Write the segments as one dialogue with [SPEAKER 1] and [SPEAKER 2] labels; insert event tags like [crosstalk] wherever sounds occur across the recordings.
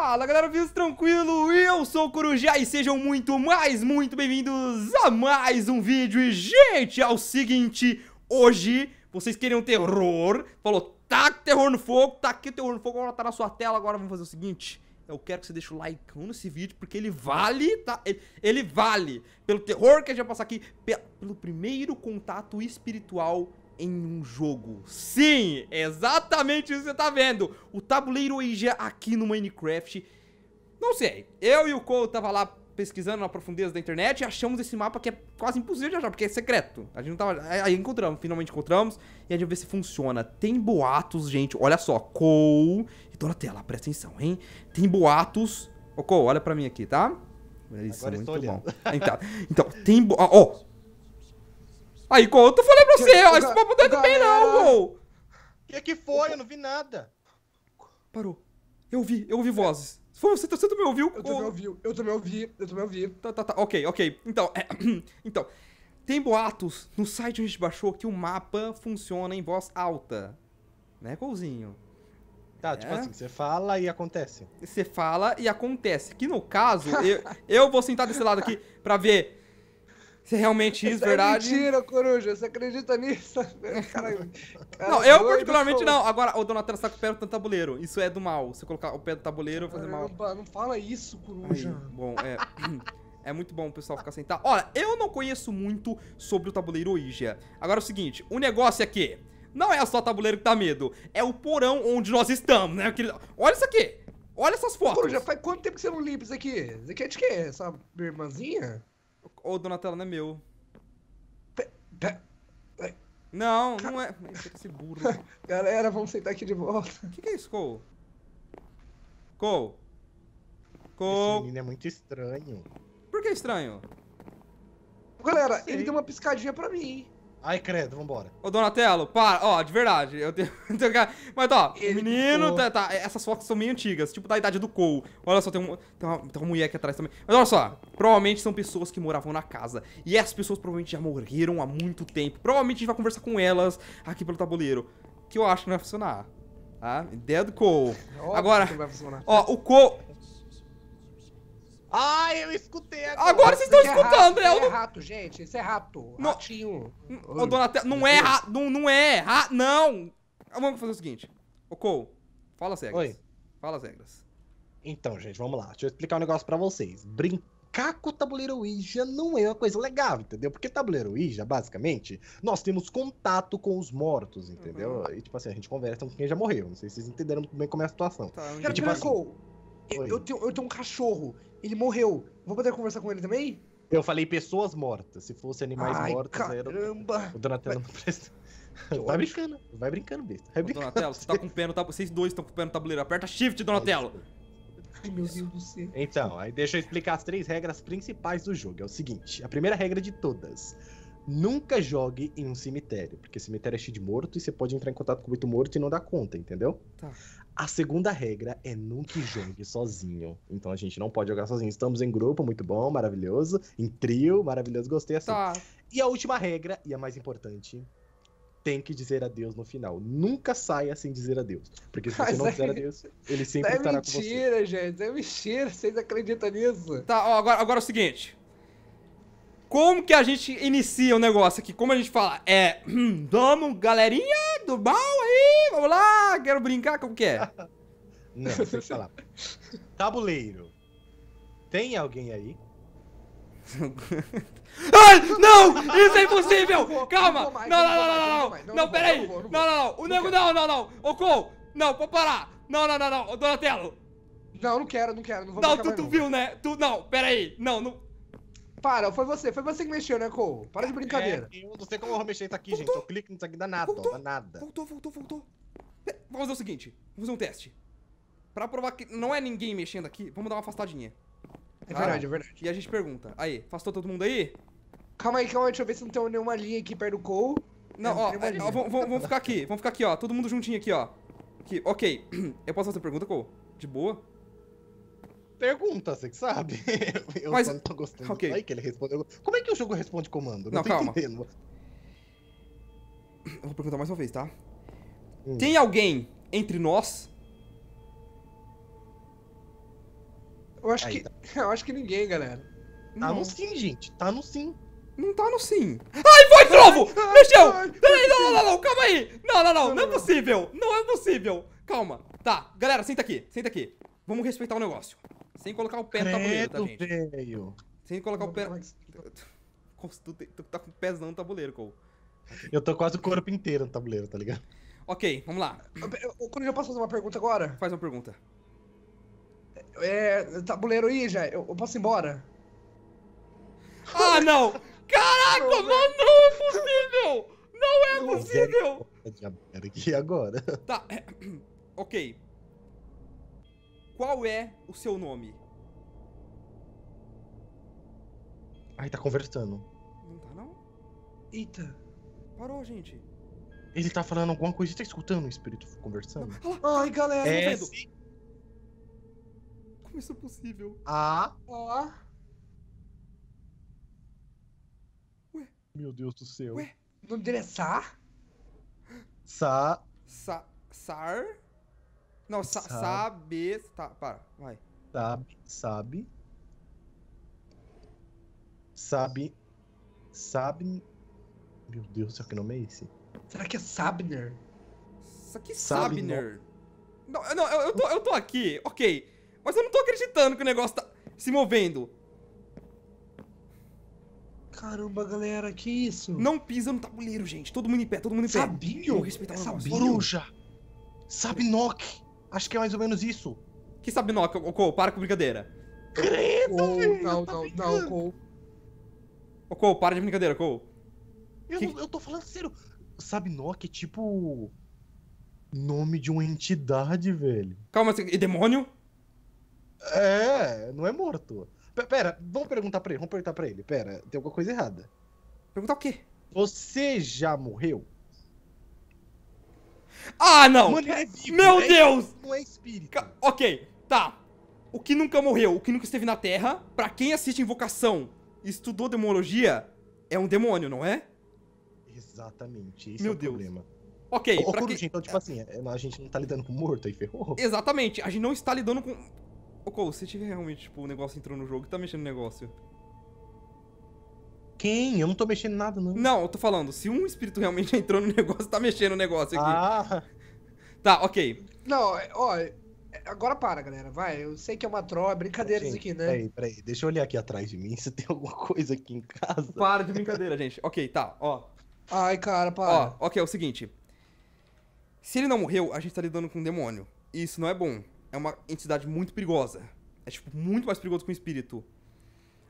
[SPEAKER 1] Fala galera, viu tranquilo? Eu sou o Corujá e sejam muito mais, muito bem-vindos a mais um vídeo E gente, é o seguinte, hoje vocês queriam terror Falou, taca tá terror no fogo, tá aqui o terror no fogo, agora tá na sua tela Agora vamos fazer o seguinte, eu quero que você deixe o like nesse vídeo Porque ele vale, tá? Ele, ele vale pelo terror que a gente vai passar aqui Pelo primeiro contato espiritual em um jogo. Sim, exatamente isso que você tá vendo. O tabuleiro Asia é aqui no Minecraft. Não sei, eu e o Cole tava lá pesquisando na profundeza da internet e achamos esse mapa que é quase impossível de achar, porque é secreto. A gente não tava... Aí encontramos, finalmente encontramos. E a gente vai ver se funciona. Tem boatos, gente. Olha só, Cole... E Donatella, presta atenção, hein? Tem boatos... Ô, Cole, olha pra mim aqui, tá? Isso, é Agora muito bom. Então, então tem... Ó, oh, Aí, conta, eu falei pra você, ó, esse papo não é do bem não, Gol.
[SPEAKER 2] O que que foi? Eu não vi nada.
[SPEAKER 1] Parou. Eu ouvi, eu ouvi vozes. Foi você, tá- você também ouviu? Eu também ouvi, eu também ouvi, eu também ouvi. Tá, tá, tá, ok, ok. Então, é, [clears throat] então, tem boatos no site onde a gente baixou que o mapa funciona em voz alta. Né, Golzinho? Tá, tipo é. assim, você fala e acontece. Você fala e acontece. Que no caso, eu, eu vou sentar desse lado aqui pra ver se realmente isso, é verdade. Mentira, coruja, você acredita nisso? [laughs] Caralho.
[SPEAKER 2] não, eu particularmente não.
[SPEAKER 1] Agora, o Donatello está com o pé no tabuleiro. Isso é do mal. Você colocar o pé no tabuleiro fazer mal. Não, não fala isso, coruja. Aí, bom, é. [clears throat] É muito bom o pessoal ficar sentado. Olha, eu não conheço muito sobre o tabuleiro Ouija. Agora é o seguinte, o negócio é que não é só o tabuleiro que tá medo, é o porão onde nós estamos, né? Aquele... Olha isso aqui! Olha essas fotos! Pô, já faz quanto tempo que você não limpa isso aqui? Isso aqui é de quê? Essa irmãzinha? Ô, oh, Donatello, não é meu. Não, não é. Esse burro. [laughs] Galera, vamos sentar aqui de volta. O [laughs] que, que, é isso, Cole? Cole? Cole? Esse menino é muito estranho. Por que é estranho? Galera, ele deu uma piscadinha pra mim. Ai, credo, vambora. Ô, Donatello, para. Ó, de verdade, eu tenho... [laughs] Mas, ó, o menino... Tá, tá, essas fotos são meio antigas, tipo da idade do Cole. Olha só, tem, um, tem, uma, tem uma mulher aqui atrás também. Mas olha só, provavelmente são pessoas que moravam na casa. E essas pessoas provavelmente já morreram há muito tempo. Provavelmente a gente vai conversar com elas aqui pelo tabuleiro. Que eu acho que não vai funcionar. Tá? Ideia do Cole. Agora, ó, o Cole...
[SPEAKER 2] Ah, eu escutei agora. Agora vocês estão é escutando, é rato, né? é
[SPEAKER 1] rato, gente. Isso é rato. Não, Ratinho. Ô, Donatello, não é rato. Não, não é rato. Não. Vamos fazer o seguinte. Ô, Cole, fala as regras. Oi. Fala as regras.
[SPEAKER 2] Então, gente, vamos lá. Deixa eu explicar um negócio pra vocês. Brincar com o tabuleiro Ouija não é uma coisa legal, entendeu? Porque tabuleiro Ouija, basicamente, nós temos contato com os mortos, entendeu? Uhum. E, tipo assim, a gente conversa com quem já morreu. Não sei se vocês entenderam bem como é a situação. Tá, e, então, tipo, assim, eu, eu, tenho, eu tenho um cachorro, ele morreu. Vou poder conversar com ele também? Eu falei pessoas mortas. Se fosse animais Ai, mortos, caramba. Era... O Donatello não presta. Vai brincando, vai brincando, besta. Vai brincando. Donatello, você tá com o pé no tabuleiro. Vocês dois estão com o pé no tabuleiro. Aperta Shift, Donatello! Ai, meu Deus do céu. Então, aí deixa eu explicar as três regras principais do jogo. É o seguinte: a primeira regra de todas. Nunca jogue em um cemitério, porque cemitério é cheio de morto e você pode entrar em contato com muito morto e não dar conta, entendeu? Tá. A segunda regra é nunca jogue sozinho. Então a gente não pode jogar sozinho. Estamos em grupo, muito bom, maravilhoso. Em trio, maravilhoso, gostei assim. Tá. E a última regra, e a mais importante, tem que dizer adeus no final. Nunca saia sem dizer adeus. Porque se você não dizer é- adeus,
[SPEAKER 1] ele sempre é estará mentira, com você. É mentira, gente. É mentira. Vocês acreditam nisso? Tá, ó, agora, agora é o seguinte. Como que a gente inicia o negócio aqui? Como a gente fala? É, hum, vamos, galerinha
[SPEAKER 2] do mal aí, vamos lá, quero brincar, como que é? [laughs] Não, deixa eu falar. Tabuleiro. Tem alguém aí? [laughs] Ai, não! Isso é impossível! Calma! Não, não, não, não, não! Não, peraí! Não,
[SPEAKER 1] não, não! O nego, não, não, não! Ô, Cole! Não, pode parar! Não, não, não, não! Donatello!
[SPEAKER 2] Não, não quero, não quero, não vou Não, tu, tu viu, né? Tu, não, peraí! Não, não... Para, foi você, foi você que mexeu, né, Cole? Para de é, brincadeira. É, eu não sei como eu vou mexer isso aqui, voltou. gente. Eu clico nisso aqui, dá nada, voltou. dá nada.
[SPEAKER 1] Voltou, voltou, voltou. É, vamos fazer o seguinte, vamos fazer um teste. Pra provar que não é ninguém mexendo aqui, vamos dar uma afastadinha. É ah, verdade, é verdade. E a gente pergunta, aí, afastou todo mundo aí? Calma aí, calma aí, deixa eu ver se não tem nenhuma linha aqui perto do Cole. Não, não ó, ó vamos, vamos ficar aqui, vamos ficar aqui, ó, todo mundo juntinho aqui, ó. Aqui, ok, [clears throat] eu posso fazer pergunta, Cole? De boa?
[SPEAKER 2] Pergunta, você que sabe. [laughs] Eu Mas... não tô gostando okay. Aí que ele respondeu. Como é que o jogo responde comando? Não, não calma. Entendendo. Eu vou perguntar mais uma vez, tá?
[SPEAKER 1] Hum. Tem alguém entre nós? Eu acho aí, que. Tá. [laughs] Eu acho que ninguém, galera. Tá não. no sim, gente. Tá no sim. Não tá no sim. Ai, foi de novo! Mexeu! ai, não, não, não, não, calma aí! não, não, não, não é possível! Não é possível! Calma. Tá, galera, senta aqui, senta aqui. Vamos respeitar o negócio. Sem colocar o pé Credo, no tabuleiro, tá,
[SPEAKER 2] gente? Véio.
[SPEAKER 1] Sem colocar o pé. É
[SPEAKER 2] [laughs]
[SPEAKER 1] tu, tu tá com o pezão no tabuleiro, Cole.
[SPEAKER 2] Eu tô quase o corpo inteiro no tabuleiro, tá ligado?
[SPEAKER 1] Ok, vamos lá. O Coringa, posso fazer uma pergunta agora? Faz uma pergunta. É. é tabuleiro aí, já. Eu, eu posso ir embora? Ah, é não! [laughs] Caraca, mano, né? não é possível! Não é
[SPEAKER 2] possível! E agora?
[SPEAKER 1] Tá, [clears throat] ok. Qual é o seu nome?
[SPEAKER 2] Ai, tá conversando. Não tá, não? Eita.
[SPEAKER 1] Parou, gente.
[SPEAKER 2] Ele tá falando alguma coisa. Você tá escutando o espírito conversando?
[SPEAKER 1] ai, [laughs] ah. galera, é, tá vendo. Como isso é possível? Ah. Ah.
[SPEAKER 2] Ué. Meu Deus do céu. Ué.
[SPEAKER 1] O nome dele é Sa... Sa... Sar? Não, sa sabe. sabe. Tá, para,
[SPEAKER 2] vai. Sabe, sabe. Sabe. Sabe. Meu Deus, será que nome é esse? Será que é Sabner?
[SPEAKER 1] Só que é Sabner. Não, não eu, eu, tô, eu tô aqui, ok. Mas eu não tô acreditando que o negócio tá se movendo. Caramba, galera, que isso? Não pisa no tabuleiro, gente. Todo mundo em pé, todo mundo em pé. Sabinho? Vamos respeitar é Essa bruja! Sabinoque! Acho que é mais ou menos isso. Que sabe não, Cole, para com brincadeira. Credo, Cole, velho, não, não, não, Cole. Ô, Cole, para de brincadeira, Cole.
[SPEAKER 2] Eu, que... não, eu tô falando sério. Sabinoc é tipo. Nome de uma entidade, velho. Calma, assim, e demônio? É, não é morto. P pera, vamos perguntar pra ele, vamos perguntar pra ele. Pera, tem alguma coisa errada. Perguntar o quê? Você já morreu? Ah, não! Mano, ele é vivo. Meu é Deus! Não é espírito. Ca ok, tá.
[SPEAKER 1] O que nunca morreu, o que nunca esteve na Terra, pra quem assiste Invocação e estudou demologia, é um demônio, não é?
[SPEAKER 2] Exatamente, esse Meu é o Deus. problema.
[SPEAKER 1] Ok, Ô, pra Coruja, que...
[SPEAKER 2] então, tipo é. assim, é, a gente não tá lidando com morto, aí ferrou?
[SPEAKER 1] Exatamente, a gente não está lidando com... Ô, Cole, se tiver realmente, tipo, o negócio entrou no jogo, tá mexendo no negócio. Quem? Eu não tô mexendo em nada, não. Não, eu tô falando, se um espírito realmente [laughs] entrou no negócio, tá mexendo no negócio
[SPEAKER 2] aqui. Ah. Tá, ok.
[SPEAKER 1] Não, é, ó, é, agora para, galera, vai. Eu
[SPEAKER 2] sei que é uma troca, é brincadeira gente, isso aqui, né? Peraí, peraí, deixa eu olhar aqui atrás de mim se tem alguma coisa aqui em casa.
[SPEAKER 1] Para de brincadeira, [laughs] gente. Ok, tá, ó. Ai, cara, para. Ó, ok, é o seguinte. Se ele não morreu, a gente tá lidando com um demônio. E isso não é bom. É uma entidade muito perigosa. É, tipo, muito mais perigoso que um espírito.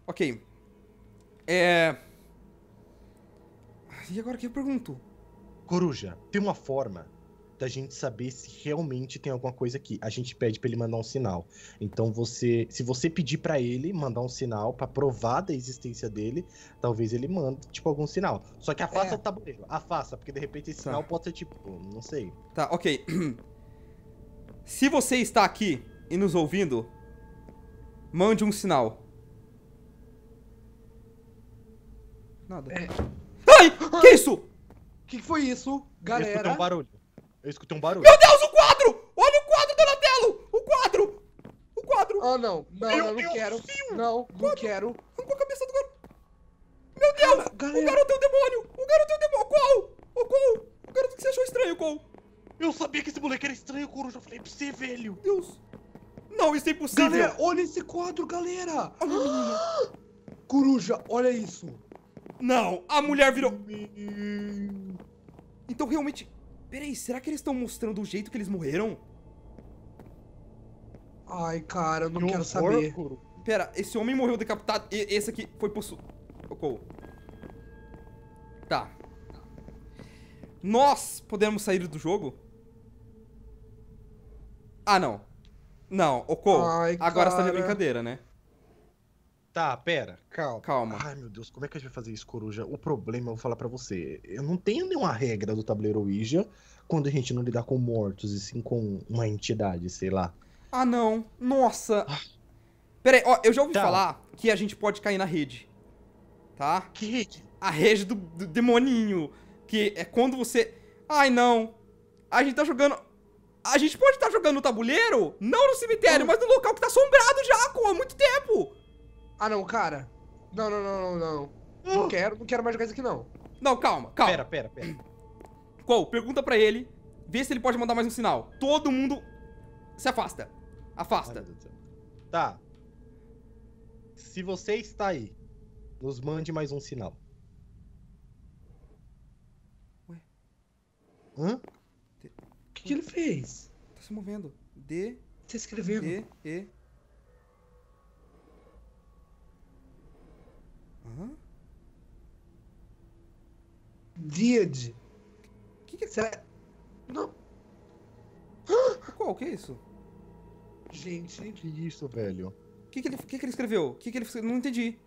[SPEAKER 1] Ok, é.
[SPEAKER 2] E agora que eu pergunto? Coruja, tem uma forma da gente saber se realmente tem alguma coisa aqui. A gente pede para ele mandar um sinal. Então você, se você pedir para ele mandar um sinal para provar da existência dele, talvez ele mande tipo algum sinal. Só que afasta é. o tabuleiro, afasta, porque de repente esse tá. sinal pode ser tipo, não sei. Tá, OK. [clears throat] se você está aqui e nos ouvindo,
[SPEAKER 1] mande um sinal. Nada. É. Ai! Que isso? Que foi isso, galera? Eu escutei um barulho.
[SPEAKER 2] Eu escutei um barulho. Meu Deus, o
[SPEAKER 1] quadro! Olha o quadro, Donatello! O quadro! O quadro! Ah, não. Não, Meu não, Deus quero. Fio. Não, quadro. não quero. Arrancou a cabeça do garoto. Meu Deus! Ah, galera. O garoto é um demônio! O garoto é um demônio! Qual? O qual? O garoto que você achou estranho,
[SPEAKER 2] qual? Eu sabia que esse moleque era estranho, Coruja. Eu falei pra você, velho. Deus. Não, isso é impossível. Galera,
[SPEAKER 1] olha esse quadro, galera. Ah. [gasps] Coruja, olha isso. Não, a mulher virou... Então realmente... Peraí, será que eles estão mostrando o jeito que eles morreram? Ai, cara, eu não quero saber. Pera, esse homem morreu decapitado e esse aqui foi possuído. Socorro. Tá. Nós podemos sair do jogo? Ah, não. Não, Oco, Ai, agora cara. você tá de brincadeira, né?
[SPEAKER 2] Tá, pera, calma. Calma. Ai, meu Deus, como é que a gente vai fazer isso, Coruja? O problema, eu vou falar para você, eu não tenho nenhuma regra do tabuleiro Ouija quando a gente não lidar com mortos, e sim com uma entidade, sei lá. Ah, não. Nossa.
[SPEAKER 1] pera Peraí, ó, eu já ouvi tá. falar que a gente pode cair na rede. Tá? Que rede? A rede do, do demoninho. Que é quando você... Ai, não. A gente tá jogando... A gente pode estar tá jogando no tabuleiro? Não no cemitério, mas no local que tá assombrado já, há muito tempo. Ah, não, cara. Não, não, não, não, não. Não uh! quero, não quero mais jogar isso aqui, não. Não, calma, calma. Pera, pera, pera. Qual? Pergunta pra ele. Vê se ele pode mandar mais um sinal. Todo mundo se afasta. Afasta. Ai,
[SPEAKER 2] tá. Se você está aí, nos mande mais um sinal. Ué? Hã? O
[SPEAKER 1] que, que ele fez? Tá se movendo. D. Tá escrevendo. D, E. Hã? Que que é? Será... Não. [gasps] Qual? que é isso? Gente, que
[SPEAKER 2] isso, velho. O que, que, ele, que, que ele escreveu? O que, que ele Não entendi.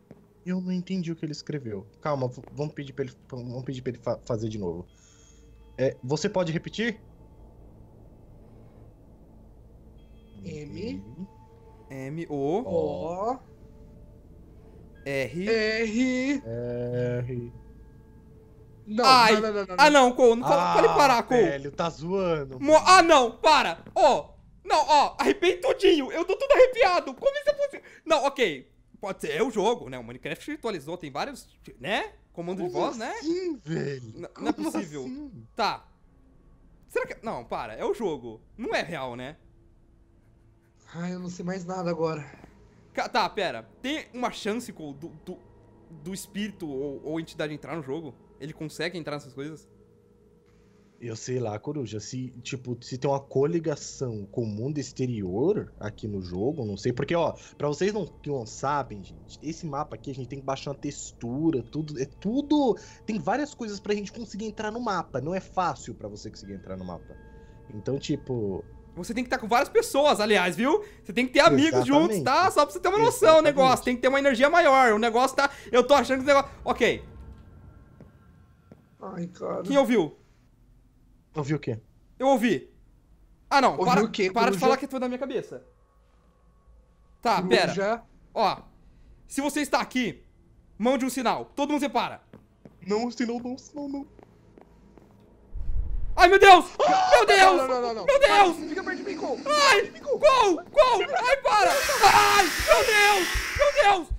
[SPEAKER 2] Eu não entendi o que ele escreveu. Calma, vamos pedir para ele, vamos pedir para ele fa fazer de novo. É, você pode repetir?
[SPEAKER 1] R. R. R. Não, Ai. não, não, não, não. Ah,
[SPEAKER 2] não, Cole, não ah, pode parar, Cole. Velho, tá zoando.
[SPEAKER 1] Mo ah, não, para. Ó, oh, não, ó, oh, tudinho. Eu tô tudo arrepiado. Como isso é possível? Não, ok. Pode ser, é o jogo, né? O Minecraft atualizou, tem vários, né? Comando Como de voz, né? assim, né? velho? N Como não é possível. Assim? Tá. Será que... Não, para, é o jogo. Não é real, né? Ai, ah, eu não sei mais nada agora. Tá, pera. Tem uma chance do, do, do espírito ou, ou, entidade entrar no jogo? Ele consegue entrar nessas coisas?
[SPEAKER 2] Eu sei lá, Coruja. Se, tipo, se tem uma coligação com o mundo exterior aqui no jogo, não sei. Porque, ó, pra vocês não, que não sabem, gente, esse mapa aqui a gente tem que baixar uma textura, tudo. É tudo. Tem várias coisas pra gente conseguir entrar no mapa. Não é fácil para você conseguir entrar no mapa. Então, tipo, você tem que estar com várias pessoas, aliás, viu? Você tem que ter amigos
[SPEAKER 1] Exatamente. juntos, tá? Só pra você ter uma noção, Exatamente. o negócio. Tem que ter uma energia maior. O negócio tá. Eu tô achando que o negócio. Ok. Ai, cara. Quem ouviu? Ouviu o quê? Eu ouvi. Ah, não. Ouvi para, o quê? para de falar que foi é da minha cabeça. Tá, pera. Ó. Se você está aqui, mande um sinal. Todo mundo separa. Não, sinal não, sinal não. Ai, meu Deus! Meu Deus! Não, não, não, não. Meu Deus! fica perto de mim, Cole! Ai! Gol! Gol! Ai, para! Ai! Meu Deus! Meu Deus!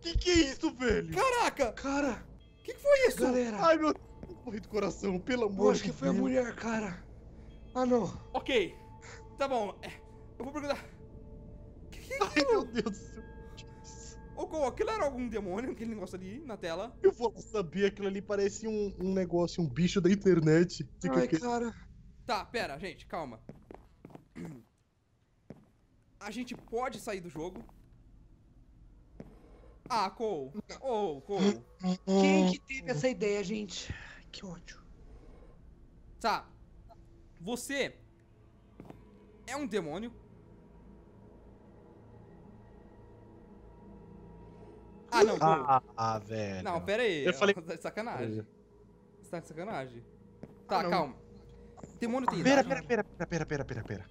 [SPEAKER 1] Que que é isso, velho? Caraca! Cara! Que que foi isso? Galera! Ai, meu... Morri do coração, pelo amor de Deus. acho que foi a mulher, cara. Ah, não. Ok. Tá bom. É, eu vou perguntar...
[SPEAKER 2] Que que é isso? Ai, meu Deus do céu. Ô, Gol, aquilo era algum demônio, aquele negócio ali na tela? Eu vou saber, aquilo ali parecia um, um negócio, um bicho da internet. Fica cara.
[SPEAKER 1] Tá, pera, gente, calma. A gente pode sair do jogo. Ah, Cole. Ô, oh, Cole. Quem que teve essa ideia, gente? Que ódio. Tá. Você é um demônio
[SPEAKER 2] Ah, não, pô. Ah, ah, velho. Não, pera aí. Eu falei... Tá de sacanagem.
[SPEAKER 1] Você tá de sacanagem. Tá, ah, calma. Demônio tem pera, né? Pera,
[SPEAKER 2] pera, pera, pera, pera, pera.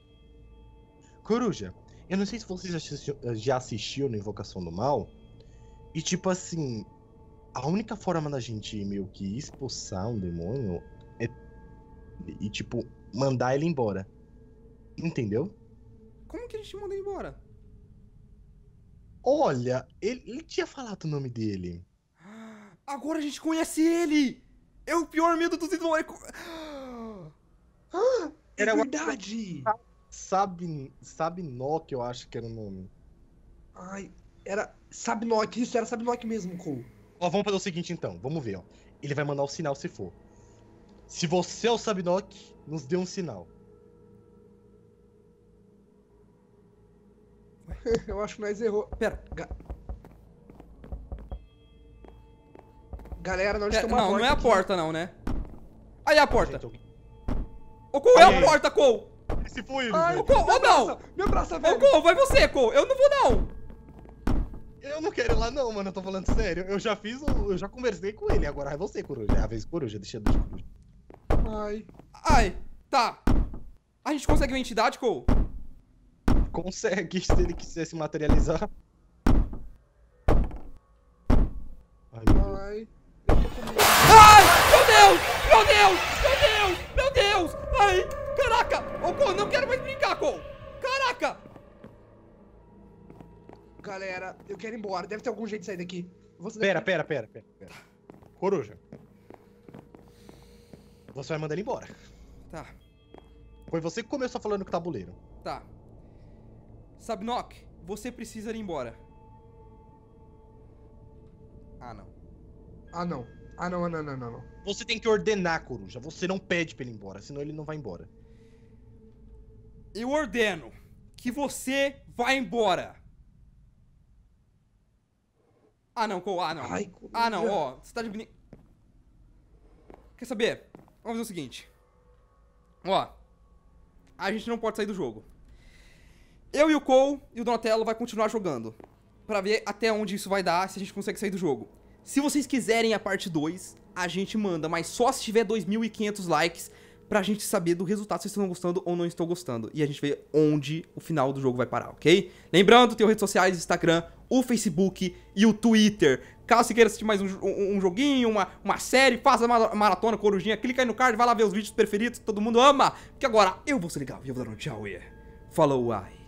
[SPEAKER 2] Coruja, eu não sei se você já assistiu, já assistiu no Invocação do Mal. E tipo assim, a única forma da gente meio que expulsar um demônio é e tipo mandar ele embora. Entendeu?
[SPEAKER 1] Como que gente manda ele
[SPEAKER 2] embora? Olha, ele, ele tinha falado o nome dele. Agora a gente conhece ele! É o pior medo dos ídolos.
[SPEAKER 1] Ah! ah,
[SPEAKER 2] é era verdade! Sabe, Sabinok, eu acho que era o nome. Ai, era Sabinok, isso era Sabinok mesmo, Cole. Ó, vamos fazer o seguinte então, vamos ver, ó. Ele vai mandar o sinal se for. Se você é o Sabinok, nos dê um sinal. [laughs] Eu acho que nós errou. Pera. Ga...
[SPEAKER 1] Galera, nós estamos Não, não é a aqui. porta, não, né? Aí é a porta. Ô, Cole, é a porta, Cole! Se foi ele, Ai, Cole, ou não! Me abraça, velho! Ô, Cole, vai
[SPEAKER 2] você, Cole! Eu não vou, não! Eu não quero ir lá não, mano, eu tô falando sério. Eu já fiz, eu já conversei com ele, agora é você, coruja. É a vez coruja, deixa de coruja.
[SPEAKER 1] Ai. Ai, tá. A gente consegue uma entidade, Cole? consegue
[SPEAKER 2] [laughs] se ele quiser se materializar.
[SPEAKER 1] Ai, meu Deus. Ai, Ai, meu Deus! Meu Deus! Meu Deus! Meu Deus! Ai, caraca! Ô, oh, não quero mais brincar, com Caraca! Galera, eu quero ir embora. Deve ter algum jeito de sair daqui. Você pera, deve...
[SPEAKER 2] pera, pera, pera, pera. Coruja. Você vai mandar ele embora. Tá. Foi você que começou falando com o tabuleiro.
[SPEAKER 1] Tá. Sabnok, você precisa ir embora. Ah, não.
[SPEAKER 2] Ah, não. Ah, não, ah, não, não, não, não. Você tem que ordenar, Coruja. Você não pede pra ele ir embora, senão ele não vai embora. Eu ordeno que você
[SPEAKER 1] vá embora. Ah, não, Cole. Ah, não. Ai, ah, não, ó. Você tá de Quer saber? Vamos fazer o seguinte. Ó. A gente não pode sair do jogo. Eu e o Cole e o Donatello vai continuar jogando. para ver até onde isso vai dar, se a gente consegue sair do jogo. Se vocês quiserem a parte 2, a gente manda, mas só se tiver 2.500 likes pra gente saber do resultado se vocês estão gostando ou não estão gostando. E a gente vê onde o final do jogo vai parar, ok? Lembrando, tem redes sociais, Instagram, o Facebook e o Twitter. Caso você queira assistir mais um, um, um joguinho, uma, uma série, faça uma maratona, corujinha, clica aí no card, vai lá ver os vídeos preferidos, que todo mundo ama. Porque agora eu vou se ligar. e eu vou dar um tchau e ai.